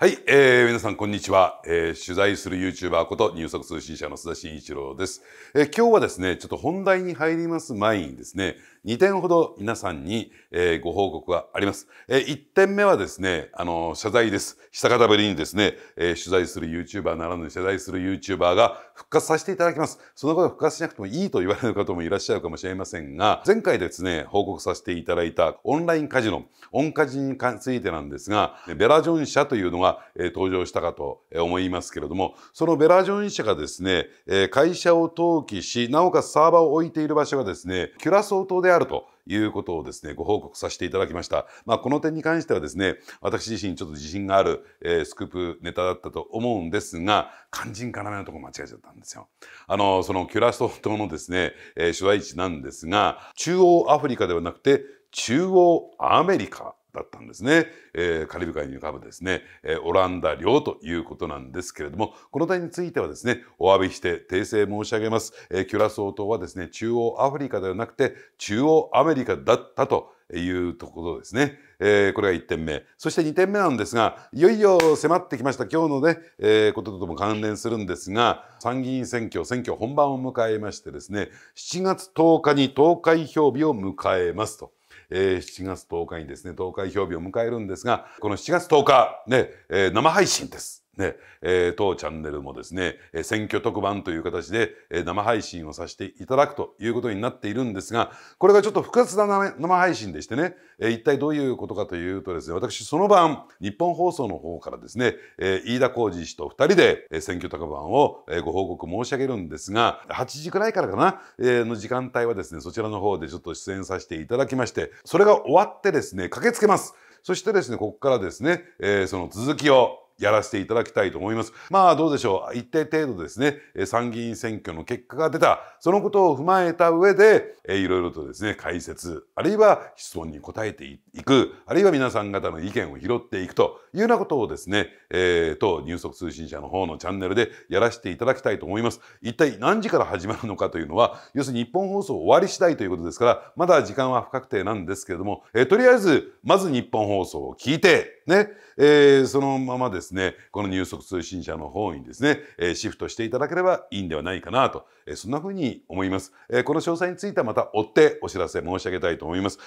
はい、えー、皆さんこんにちは、えー、取材する YouTuber こと入足通信社の須田慎一郎です、えー、今日はですね、ちょっと本題に入ります前にですね、2点ほど皆さんに、えご報告があります。え1点目はですね、あの、謝罪です。久方ぶりにですね、え取材する YouTuber ならぬ謝罪する YouTuber が復活させていただきます。そのこと復活しなくてもいいと言われる方もいらっしゃるかもしれませんが、前回ですね、報告させていただいたオンラインカジノ、オンカジについてなんですが、ベラジョン社というのが、え登場したかと思いますけれども、そのベラジョン社がですね、え会社を登記し、なおかつサーバーを置いている場所がですね、キュラソー島であるあるということをですね、ご報告させていただきました。まあ、この点に関してはですね、私自身ちょっと自信がある、えー、スクープネタだったと思うんですが、肝心要のとこ間違えちゃったんですよ。あの、そのキュラソー島のですね、えー、所在地なんですが、中央アフリカではなくて、中央アメリカだったんですね。えー、カリブ海に浮かぶですね、えー、オランダ領ということなんですけれども、この点についてはですね、お詫びして訂正申し上げます。えー、キュラソー島はですね、中央アフリカではなくて、中央アメリカだったというところですね。えー、これが1点目。そして2点目なんですが、いよいよ迫ってきました今日のね、えー、こととも関連するんですが、参議院選挙、選挙本番を迎えましてですね、7月10日に投開票日を迎えますと。えー、7月10日にですね、投開票日を迎えるんですが、この7月10日、ね、えー、生配信です。ねえー、当チャンネルもですね、選挙特番という形で生配信をさせていただくということになっているんですが、これがちょっと複雑な生配信でしてね、えー、一体どういうことかというとですね、私その晩、日本放送の方からですね、えー、飯田浩二氏と二人で選挙特番をご報告申し上げるんですが、8時くらいからかな、えー、の時間帯はですね、そちらの方でちょっと出演させていただきまして、それが終わってですね、駆けつけます。そしてですね、ここからですね、えー、その続きをやらせていただきたいと思います。まあどうでしょう。一定程度ですね、参議院選挙の結果が出た、そのことを踏まえた上で、いろいろとですね、解説、あるいは質問に答えていく、あるいは皆さん方の意見を拾っていくというようなことをですね、えー、と、入足通信社の方のチャンネルでやらせていただきたいと思います。一体何時から始まるのかというのは、要するに日本放送終わり次第ということですから、まだ時間は不確定なんですけれども、えー、とりあえず、まず日本放送を聞いて、ね、えー、そのままですね、この入足通信社の方にですね、えー、シフトしていただければいいんではないかなと、えー、そんな風に思います、えこの詳細についてはまた追ってお知らせ申し上げたいと思います。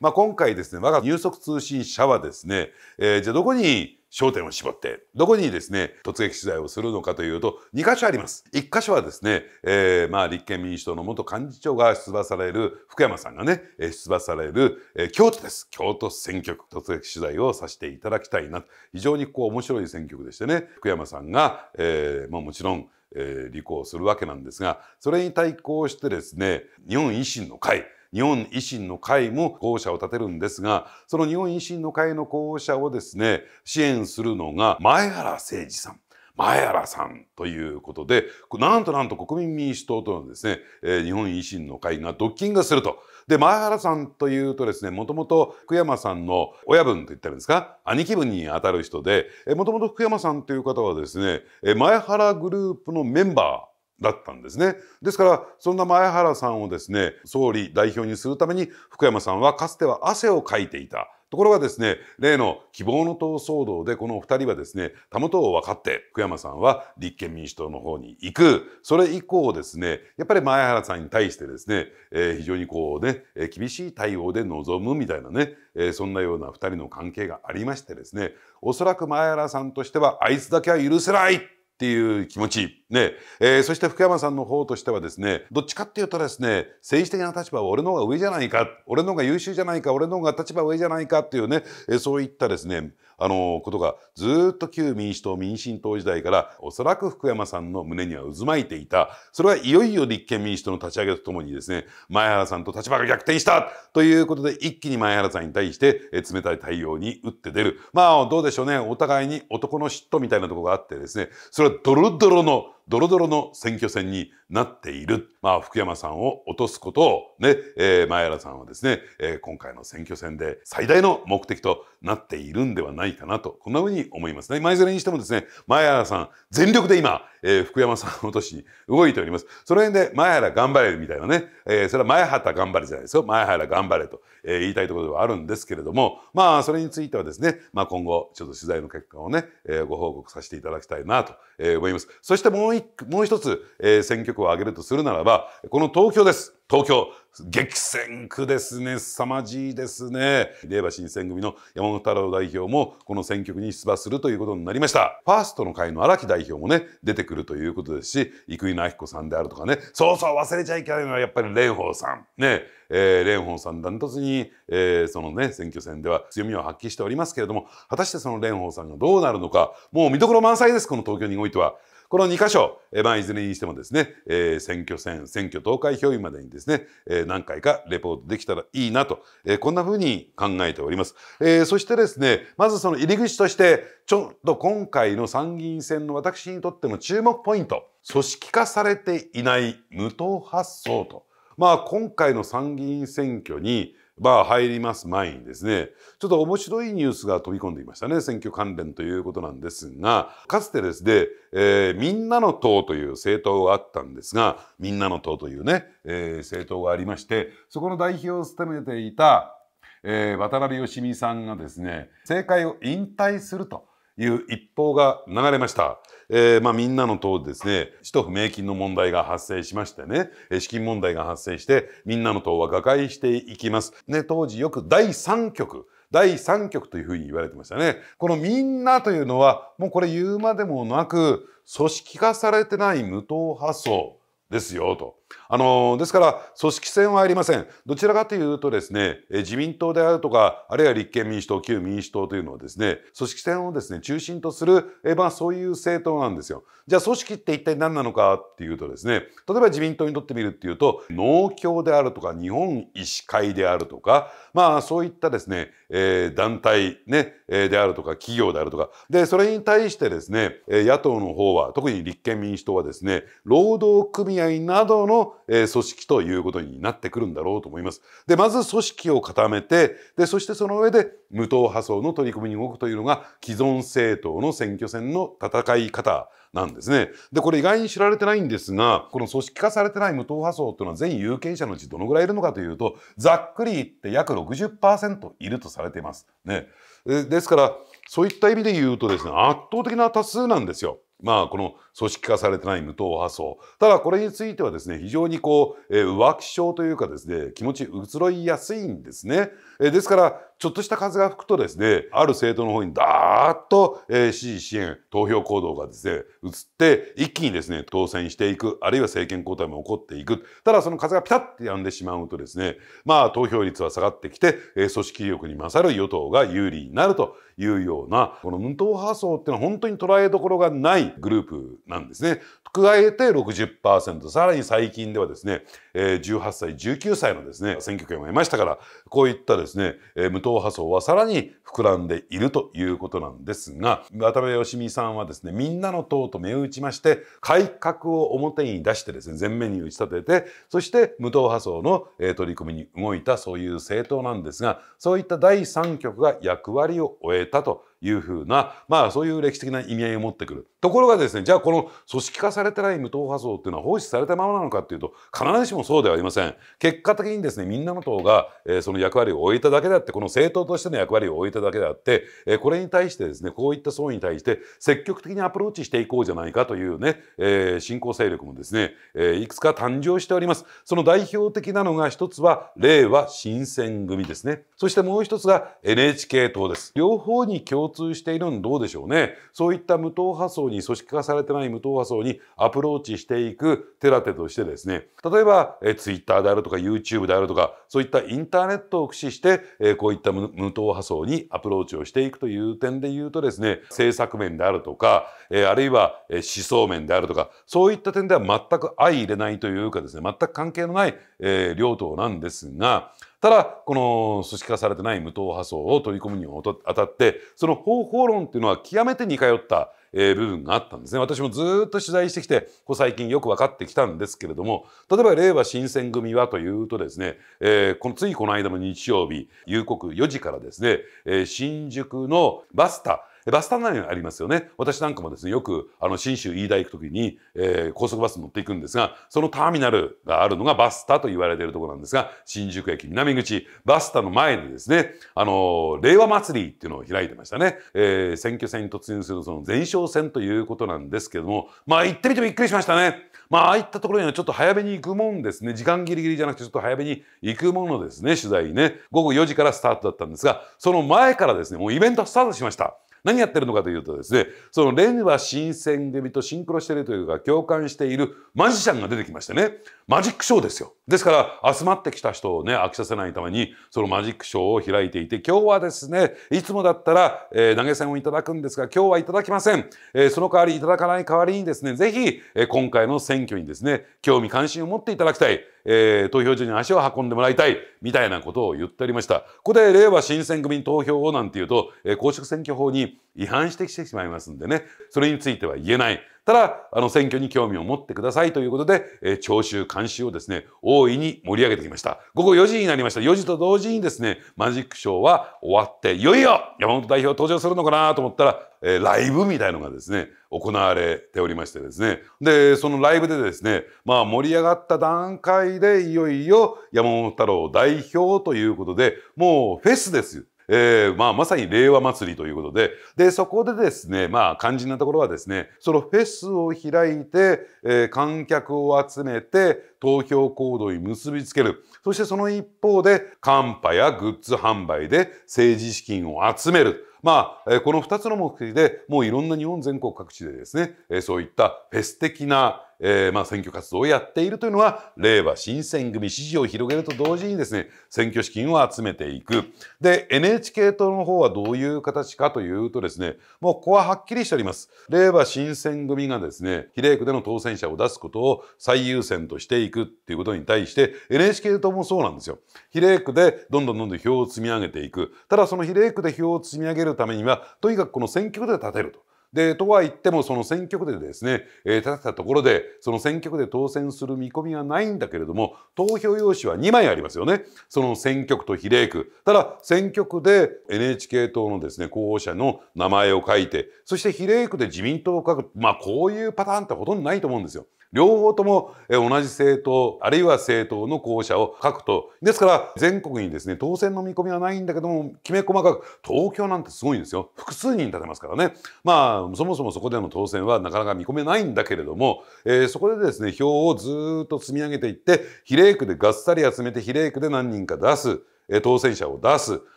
まあ、今回ですね、我が入足通信社はですね、えじゃあどこに焦点を絞って、どこにですね、突撃取材をするのかというと、2箇所あります。1箇所はですね、えー、まあ、立憲民主党の元幹事長が出馬される、福山さんがね、出馬される、えー、京都です。京都選挙区、突撃取材をさせていただきたいな。非常にこう面白い選挙区でしてね、福山さんが、えー、まあ、もちろん、えー、履行するわけなんですが、それに対抗してですね、日本維新の会、日本維新の会も候補者を立てるんですが、その日本維新の会の候補者をですね、支援するのが前原誠二さん。前原さんということで、なんとなんと国民民主党とのですね、えー、日本維新の会がドッキングすると。で、前原さんというとですね、もともと福山さんの親分と言ったらんですか、兄貴分に当たる人で、もともと福山さんという方はですね、前原グループのメンバー、だったんですね。ですから、そんな前原さんをですね、総理代表にするために、福山さんはかつては汗をかいていた。ところがですね、例の希望の党騒動でこのお二人はですね、たもとを分かって、福山さんは立憲民主党の方に行く。それ以降ですね、やっぱり前原さんに対してですね、えー、非常にこうね、えー、厳しい対応で臨むみたいなね、えー、そんなような二人の関係がありましてですね、おそらく前原さんとしては、あいつだけは許せないっていう気持ち。ね。えー、そして福山さんの方としてはですね、どっちかっていうとですね、政治的な立場は俺の方が上じゃないか、俺の方が優秀じゃないか、俺の方が立場上じゃないかっていうね、えー、そういったですね、あのことがずっと旧民主党民進党時代からおそらく福山さんの胸には渦巻いていたそれはいよいよ立憲民主党の立ち上げとともにですね前原さんと立場が逆転したということで一気に前原さんに対して冷たい対応に打って出るまあどうでしょうねお互いに男の嫉妬みたいなとこがあってですねそれはドロドロのドロドロの選挙戦になっている。まあ、福山さんを落とすことをね、えー、前原さんはですね、えー、今回の選挙戦で最大の目的となっているんではないかなと、こんな風に思いますね。まいずれにしてもですね、前原さん、全力で今、えー、福山さんを落としに動いております。その辺で、前原頑張れみたいなね、えー、それは前畑頑張れじゃないですよ。前原頑張れと、えー、言いたいところではあるんですけれども、まあ、それについてはですね、まあ、今後、ちょっと取材の結果をね、えー、ご報告させていただきたいなと、えー、思います。そしてもう一、もう一つ、えー、選挙区を挙げるとするならば、この東京です。東京、激戦区ですね。凄まじいですね。令和新選組の山本太郎代表も、この選挙区に出馬するということになりました。ファーストの会の荒木代表もね、出てくるということですし、生稲晃子さんであるとかね、そうそう忘れちゃいけないのはやっぱり蓮舫さん。ね、えー、蓮舫さんダントツに、えー、そのね、選挙戦では強みを発揮しておりますけれども、果たしてその蓮舫さんがどうなるのか、もう見どころ満載です、この東京においては。この2箇所、えまあ、いずれにしてもですね、えー、選挙戦、選挙投開票日までにですね、えー、何回かレポートできたらいいなと、えー、こんな風に考えております。えそしてですね、まずその入り口として、ちょっと今回の参議院選の私にとっての注目ポイント、組織化されていない無党発想と。まあ、今回の参議院選挙に、まあ、入ります前にですね、ちょっと面白いニュースが飛び込んでいましたね。選挙関連ということなんですが、かつてですね、えー、みんなの党という政党があったんですが、みんなの党というね、えー、政党がありまして、そこの代表を務めていた、えー、渡辺義美さんがですね、政界を引退するという一報が流れました。えー、まあみんなの党でですね、使途不明金の問題が発生しましてね、資金問題が発生して、みんなの党は瓦解していきます。ね、当時よく第3局、第3局というふうに言われてましたね。このみんなというのは、もうこれ言うまでもなく、組織化されてない無党派層ですよ、と。あのですから組織戦はありませんどちらかというとですね自民党であるとかあるいは立憲民主党旧民主党というのはですね組織戦をですね中心とするえ、まあ、そういう政党なんですよじゃあ組織って一体何なのかっていうとですね例えば自民党にとってみるっていうと農協であるとか日本医師会であるとかまあそういったですね、えー、団体ね、えー、であるとか企業であるとかでそれに対してですね野党の方は特に立憲民主党はですね労働組合などのえ組織ということになってくるんだろうと思います。で、まず組織を固めて、で、そしてその上で無党派層の取り組みに動くというのが既存政党の選挙戦の戦い方なんですね。で、これ意外に知られてないんですが、この組織化されてない無党派層っていうのは全有権者のうちどのぐらいいるのかというと、ざっくり言って約60%いるとされています。ね。ですから、そういった意味で言うとですね、圧倒的な多数なんですよ。まあ、この組織化されてない無党派層。ただこれについてはですね、非常にこう、えー、浮気症というかですね、気持ち移ろいやすいんですね。えー、ですから、ちょっとした風が吹くとですね、ある政党の方にダーッと、えー、支持、支援、投票行動がですね、移って、一気にですね、当選していく、あるいは政権交代も起こっていく。ただその風がピタッて止んでしまうとですね、まあ投票率は下がってきて、えー、組織力に勝る与党が有利になるというような、この無党派層っていうのは本当に捉えどころがないグループなんですね。加えて60%、さらに最近ではですね、18歳、19歳のですね、選挙権を得ましたから、こういったですね、無党派層はさらに膨らんでいるということなんですが、渡辺義美さんはですね、みんなの党と銘打ちまして、改革を表に出してですね、前面に打ち立てて、そして無党派層の取り組みに動いたそういう政党なんですが、そういった第3極が役割を終えたというふうな、まあそういう歴史的な意味合いを持ってくる。ところがですね、じゃあこの組織化されてない無党派層っていうのは放置されたままなのかっていうと、必ずしもそうではありません。結果的にですね、みんなの党が、えー、その役割を終えただけであって、この政党としての役割を終えただけであって、えー、これに対してですね、こういった層に対して積極的にアプローチしていこうじゃないかというね、えー、新興勢力もですね、えー、いくつか誕生しております。その代表的なのが一つは、令和新選組ですね。そしてもう一つが NHK 党です。両方に共通しているんどうでしょうねそういった無党派層に組織化されてない無党派層にアプローチしていく手立てとしてですね例えばえ Twitter であるとか YouTube であるとかそういったインターネットを駆使してえこういった無党派層にアプローチをしていくという点で言うとですね政策面であるとかえあるいは思想面であるとかそういった点では全く相入れないというかですね全く関係のない、え両党なんですがただこの組織化されてない無党派層を取り込むにあたってその方法論っていうのは極めて似通ったえー、部分があったんですね。私もずっと取材してきて、こう最近よく分かってきたんですけれども、例えば、令和新選組はというとですね、えー、このついこの間の日曜日、夕刻4時からですね、えー、新宿のバスタ、バスターミナルありますよね。私なんかもですね、よく、あの、新州飯田行くときに、えー、高速バス乗っていくんですが、そのターミナルがあるのがバスタと言われているところなんですが、新宿駅南口、バスタの前にですね、あの、令和祭りっていうのを開いてましたね。えー、選挙戦に突入するその前哨戦ということなんですけども、まあ、行ってみてびっくりしましたね。まあ、ああいったところにはちょっと早めに行くもんですね。時間ギリギリじゃなくて、ちょっと早めに行くものですね、取材ね。午後4時からスタートだったんですが、その前からですね、もうイベントスタートしました。何やってるのかというとですねその令は新選組とシンクロしてるというか共感しているマジシャンが出てきましてねマジックショーですよですから集まってきた人をね飽きさせないためにそのマジックショーを開いていて今日はですねいつもだったら、えー、投げ銭をいただくんですが今日はいただきません、えー、その代わりいただかない代わりにですね是非、えー、今回の選挙にですね興味関心を持っていただきたいえー、投票所に足を運んでもらいたいみたいなことを言っておりました。ここで令和新選組に投票をなんていうと、えー、公職選挙法に違反してきてしまいますんでね、それについては言えない。ただ、あの、選挙に興味を持ってくださいということで、えー、聴衆、監修をですね、大いに盛り上げてきました。午後4時になりました。4時と同時にですね、マジックショーは終わって、いよいよ山本代表登場するのかなと思ったら、えライブみたいのがですね、行われておりましてですね。で、そのライブでですね、まあ盛り上がった段階でいよいよ山本太郎代表ということで、もうフェスです。えー、まあ、まさに令和祭りということで、で、そこでですね、まあ、肝心なところはですね、そのフェスを開いて、えー、観客を集めて、投票行動に結びつける。そしてその一方で、カンパやグッズ販売で政治資金を集める。まあ、えー、この二つの目的で、もういろんな日本全国各地でですね、えそういったフェス的なえー、まあ選挙活動をやっているというのは、令和新選組支持を広げると同時にですね、選挙資金を集めていく。で、NHK 党の方はどういう形かというとですね、もうここははっきりしております。令和新選組がですね、比例区での当選者を出すことを最優先としていくっていうことに対して、NHK 党もそうなんですよ。比例区でどんどんどんどん票を積み上げていく。ただその比例区で票を積み上げるためには、とにかくこの選挙区で立てると。でとは言ってもその選挙区でですね、えー、立てたところでその選挙区で当選する見込みはないんだけれども投票用紙は2枚ありますよねその選挙区と比例区ただ選挙区で NHK 党のですね候補者の名前を書いてそして比例区で自民党を書くまあこういうパターンってほとんどないと思うんですよ。両方とも同じ政党、あるいは政党の候補者を書くと。ですから、全国にですね、当選の見込みはないんだけども、きめ細かく、東京なんてすごいんですよ。複数人立てますからね。まあ、そもそもそこでの当選はなかなか見込めないんだけれども、えー、そこでですね、票をずっと積み上げていって、比例区でがっさり集めて、比例区で何人か出す。当選者を出す。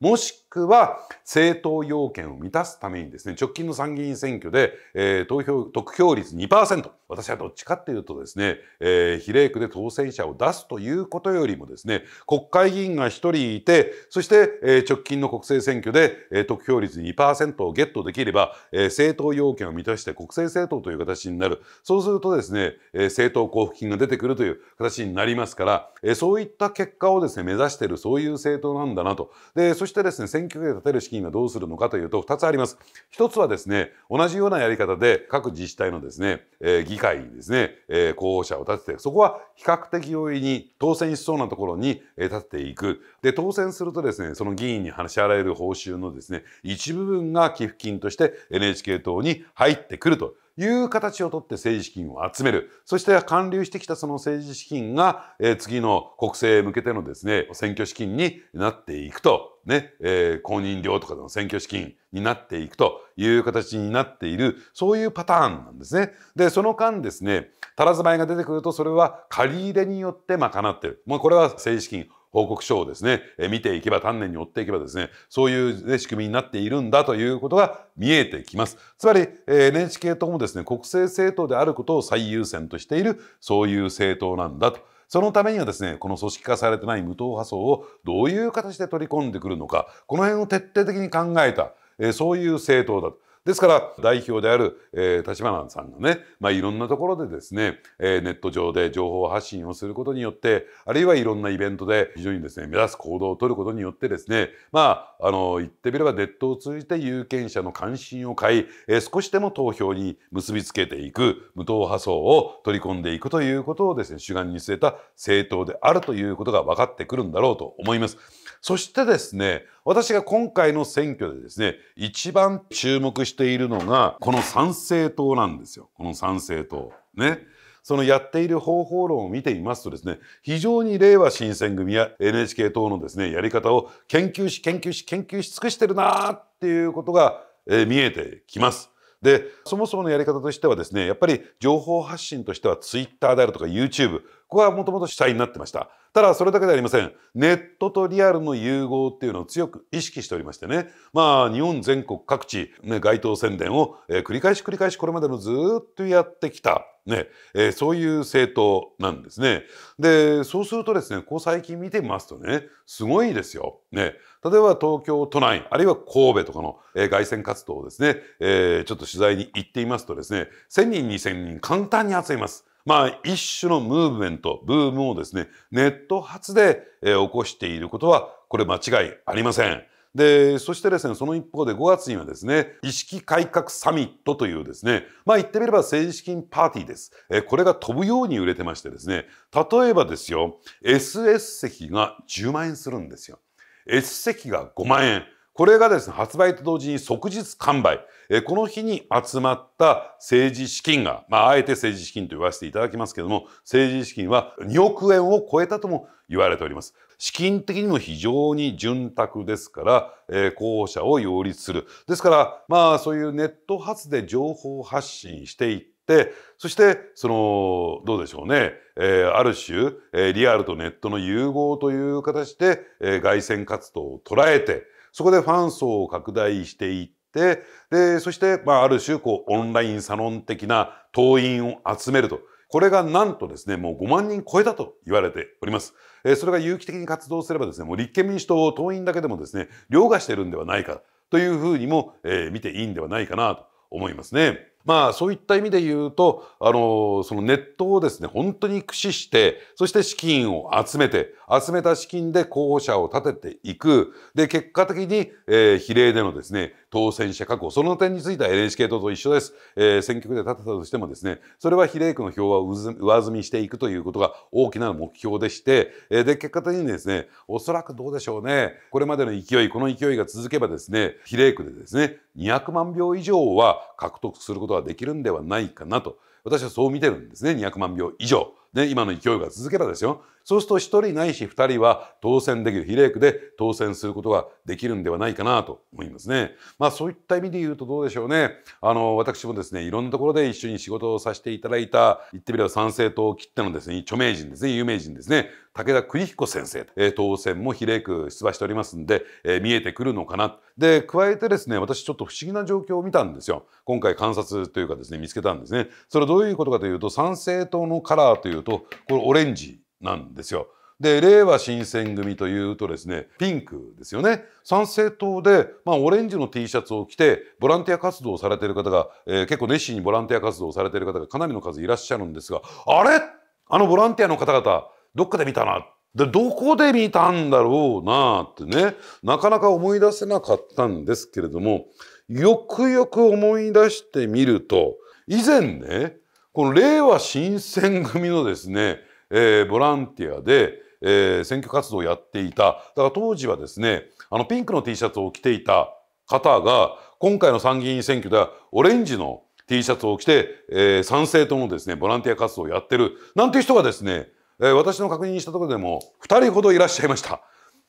もしくは政党要件を満たすためにですね、直近の参議院選挙で、えー、投票、得票率2%、私はどっちかっていうとですね、えー、比例区で当選者を出すということよりもですね、国会議員が1人いて、そして、えー、直近の国政選挙で、えー、得票率2%をゲットできれば、えー、政党要件を満たして国政政党という形になる。そうするとですね、えー、政党交付金が出てくるという形になりますから、えー、そういった結果をですね、目指しているそういう政党なんだなと。で、そしてですね、選挙区で立てる資金はどうするのかというと、2つあります。1つはですね、同じようなやり方で各自治体のですね、えー、議会にですね、えー、候補者を立てて、そこは比較的容易に当選しそうなところに、え立てていく。で、当選するとですね、その議員に話し合われる報酬のですね、一部分が寄付金として NHK 党に入ってくると。いう形をとって政治資金を集める。そして還流してきたその政治資金が、えー、次の国政へ向けてのですね、選挙資金になっていくとね、えー、公認料とかの選挙資金になっていくという形になっている、そういうパターンなんですね。で、その間ですね、たらずまいが出てくると、それは借り入れによって賄ってる。もうこれは政治資金報告書をですね、え見ていけば、丹念に追っていけばですね、そういう、仕組みになっているんだということが見えてきます。つまり、え NHK 党もですね、国政政党であることを最優先としている、そういう政党なんだと。そのためにはですね、この組織化されてない無党派層をどういう形で取り込んでくるのか、この辺を徹底的に考えた、えそういう政党だと。ですから代表である、えー、立花さんのね、まあ、いろんなところでですね、えー、ネット上で情報発信をすることによってあるいはいろんなイベントで非常にですね目指す行動をとることによってですねまああの言ってみればネットを通じて有権者の関心を買い、えー、少しでも投票に結びつけていく無党派層を取り込んでいくということをですね主眼に据えた政党であるということが分かってくるんだろうと思います。そしてですね、私が今回の選挙でですね、一番注目しているのが、この参政党なんですよ。この参政党。ね。そのやっている方法論を見ていますとですね、非常に令和新選組や NHK 党のですね、やり方を研究し、研究し、研究し尽くしてるなーっていうことが、えー、見えてきます。で、そもそものやり方としてはですね、やっぱり情報発信としてはツイッターであるとか YouTube、ここはもともと主体になってましたただそれだけではありませんネットとリアルの融合っていうのを強く意識しておりましてねまあ日本全国各地、ね、街頭宣伝を、えー、繰り返し繰り返しこれまでのずっとやってきたねえー、そういう政党なんですね。でそうするとですねこう最近見てみますとねすごいですよ。ね、例えば東京都内あるいは神戸とかの、えー、外線活動をですね、えー、ちょっと取材に行っていますとですね1,000人2,000人簡単に集めます。まあ、一種のムーブメント、ブームをですね、ネット発で、えー、起こしていることは、これ間違いありません。で、そしてですね、その一方で5月にはですね、意識改革サミットというですね、まあ言ってみれば政治資金パーティーです。え、これが飛ぶように売れてましてですね、例えばですよ、SS 席が10万円するんですよ。S 席が5万円。これがですね、発売と同時に即日完売。えこの日に集まった政治資金が、まあ、あえて政治資金と言わせていただきますけども、政治資金は2億円を超えたとも言われております。資金的にも非常に潤沢ですから、えー、候補者を擁立する。ですから、まあ、そういうネット発で情報発信していって、そして、その、どうでしょうね、えー、ある種、えー、リアルとネットの融合という形で、えー、外線活動を捉えて、そこでファン層を拡大していって、で、そして、まあ、ある種、こう、オンラインサロン的な党員を集めると。これがなんとですね、もう5万人超えたと言われております。えー、それが有機的に活動すればですね、もう立憲民主党党員だけでもですね、凌駕してるんではないかというふうにも、えー、見ていいんではないかなと思いますね。まあそういった意味で言うと、あの、そのネットをですね、本当に駆使して、そして資金を集めて、集めた資金で候補者を立てていく。で、結果的に、えー、比例でのですね、当選者確保。その点については NHK 党と一緒です。えー、選挙区で立てたとしてもですね、それは比例区の票は上積みしていくということが大きな目標でして、えー、で、結果的にですね、おそらくどうでしょうね。これまでの勢い、この勢いが続けばですね、比例区でですね、200万票以上は獲得することはができるんではないかなと私はそう見てるんですね200万票以上。ね、今の勢いが続けばですよ。そうすると1人ないし2人は当選できる、比例区で当選することができるんではないかなと思いますね。まあそういった意味で言うとどうでしょうね。あの、私もですね、いろんなところで一緒に仕事をさせていただいた、言ってみれば参政党を切ってのですね、著名人ですね、有名人ですね、武田邦彦先生、えー、当選も比例区出馬しておりますんで、えー、見えてくるのかな。で、加えてですね、私ちょっと不思議な状況を見たんですよ。今回観察というかですね、見つけたんですね。それどういうことかというと、参政党のカラーというとこれオレンジなんですよ。で、れいわ新選組というとですね、ピンクですよね。参政党で、まあ、オレンジの T シャツを着て、ボランティア活動をされている方が、えー、結構熱心にボランティア活動をされている方がかなりの数いらっしゃるんですが、あれあのボランティアの方々、どっかで見たな。で、どこで見たんだろうなってね、なかなか思い出せなかったんですけれども、よくよく思い出してみると、以前ね、この令和新選組のですね、えー、ボランティアで、えー、選挙活動をやっていた。だから当時はですね、あのピンクの T シャツを着ていた方が、今回の参議院選挙ではオレンジの T シャツを着て、えー、参政党のですね、ボランティア活動をやってる、なんていう人がですね、えー、私の確認したところでも2人ほどいらっしゃいました。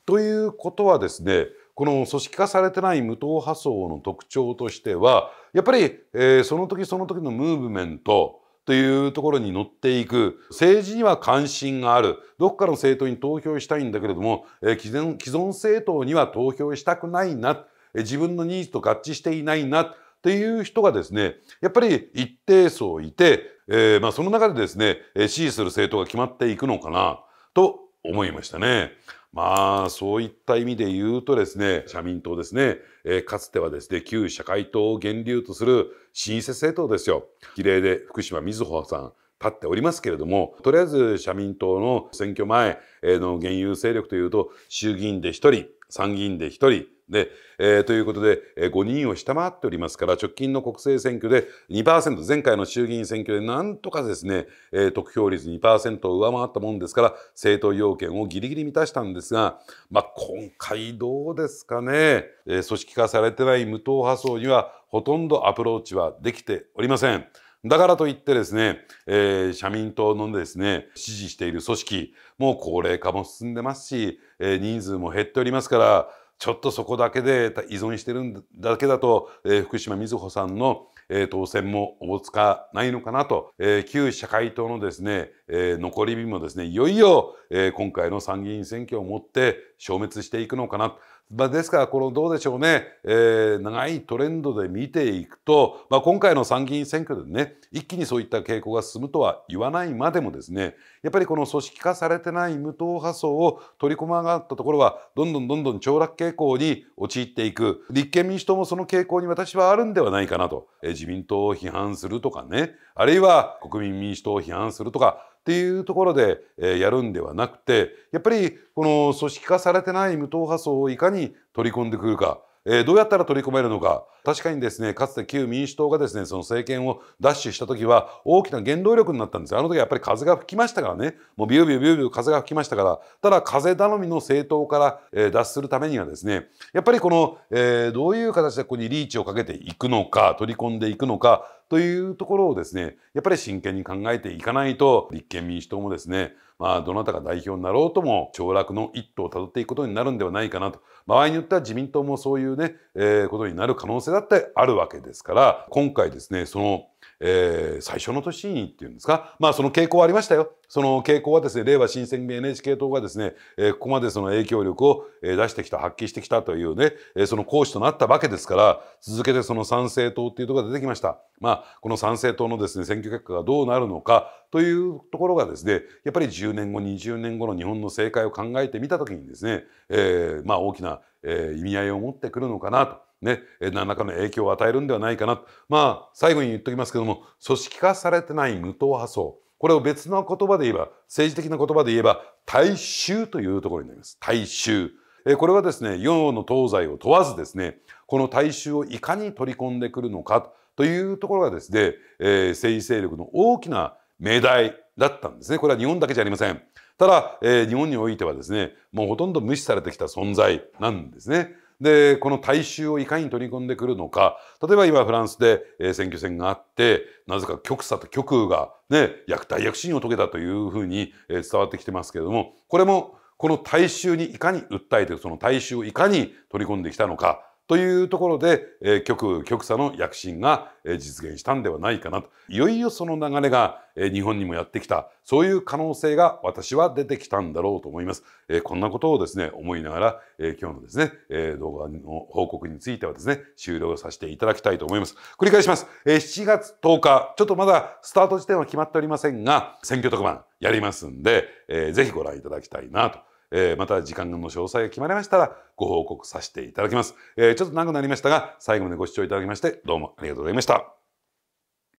ということはですね、この組織化されてない無党派層の特徴としては、やっぱり、えー、その時その時のムーブメント、というところに乗っていく政治には関心があるどこかの政党に投票したいんだけれども、え既存既存政党には投票したくないな、え自分のニーズと合致していないなっていう人がですねやっぱり一定層いて、えー、まあ、その中でですねえ支持する政党が決まっていくのかなと思いましたね。まあ、そういった意味で言うとですね、社民党ですね、えー、かつてはですね、旧社会党を源流とする新設政党ですよ。比例で福島みずほさん立っておりますけれども、とりあえず社民党の選挙前の現有勢力というと、衆議院で1人、参議院で1人、で、えー、ということで、えー、5人を下回っておりますから、直近の国政選挙で2%、前回の衆議院選挙でなんとかですね、えー、得票率2%を上回ったもんですから、政党要件をギリギリ満たしたんですが、まあ、今回どうですかね、えー、組織化されてない無党派層には、ほとんどアプローチはできておりません。だからといってですね、えー、社民党のですね、支持している組織、もう高齢化も進んでますし、えー、人数も減っておりますから、ちょっとそこだけで依存してるだけだと、えー、福島みずほさんの、えー、当選もおぼつかないのかなと、えー、旧社会党のですね、えー、残り日もですねいよいよ、えー、今回の参議院選挙をもって消滅していくのかな。まあ、ですから、このどうでしょうね、えー、長いトレンドで見ていくと、まあ、今回の参議院選挙でね、一気にそういった傾向が進むとは言わないまでもですね、やっぱりこの組織化されてない無党派層を取り込まなかったところは、どんどんどんどん凋落傾向に陥っていく、立憲民主党もその傾向に私はあるんではないかなと、えー、自民党を批判するとかね、あるいは国民民主党を批判するとか、っていうところで、えやるんではなくてやっぱりこの組織化されてない無党派層をいかに取り込んでくるか、えどうやったら取り込めるのか確かにですねかつて旧民主党がですねその政権を奪取した時は大きな原動力になったんですあの時はやっぱり風が吹きましたからねもうビュービュービュービュー風が吹きましたからただ風頼みの政党から脱するためにはですねやっぱりこの、えー、どういう形でここにリーチをかけていくのか取り込んでいくのかというところをですねやっぱり真剣に考えていかないと立憲民主党もですねまあ、どなたが代表になろうとも凋落の一途をたどっていくことになるんではないかなと場合によっては自民党もそういうね、えー、ことになる可能性せだってあるわけですから、今回ですね、その、えー、最初の年にっていうんですか、まあその傾向はありましたよ。その傾向はですね、令和新選組 NHK 党がですね、えー、ここまでその影響力を出してきた、発揮してきたというね、えー、その講師となったわけですから、続けてその参政党っていうところが出てきました。まあ、この参政党のですね、選挙結果がどうなるのかというところがですね、やっぱり10年後、20年後の日本の政界を考えてみたときにですね、えー、まあ大きな、えー、意味合いを持ってくるのかなと。ね、何らかの影響を与えるんではないかな。まあ、最後に言っときますけども、組織化されてない無党派層。これを別の言葉で言えば、政治的な言葉で言えば、大衆というところになります。大衆。これはですね、世の東西を問わずですね、この大衆をいかに取り込んでくるのかというところがですね、えー、政治勢力の大きな命題だったんですね。これは日本だけじゃありません。ただ、えー、日本においてはですね、もうほとんど無視されてきた存在なんですね。でこの大衆をいかに取り込んでくるのか例えば今フランスで、え選挙戦があってなぜか極左と極右がね役大躍進を遂げたというふうに、え伝わってきてますけれどもこれもこの大衆にいかに訴えてその大衆をいかに取り込んできたのかというところで、えー、極極左の躍進が、えー、実現したんではないかなといよいよその流れが、えー、日本にもやってきたそういう可能性が私は出てきたんだろうと思います、えー、こんなことをですね思いながら、え今日のですね、え動画の報告についてはですね終了させていただきたいと思います繰り返します、え7月10日ちょっとまだスタート時点は決まっておりませんが選挙特番やりますんで、えー、ぜひご覧いただきたいなとえー、また時間の詳細が決まりましたらご報告させていただきます。えー、ちょっと長くなりましたが、最後までご視聴いただきましてどうもありがとうございました。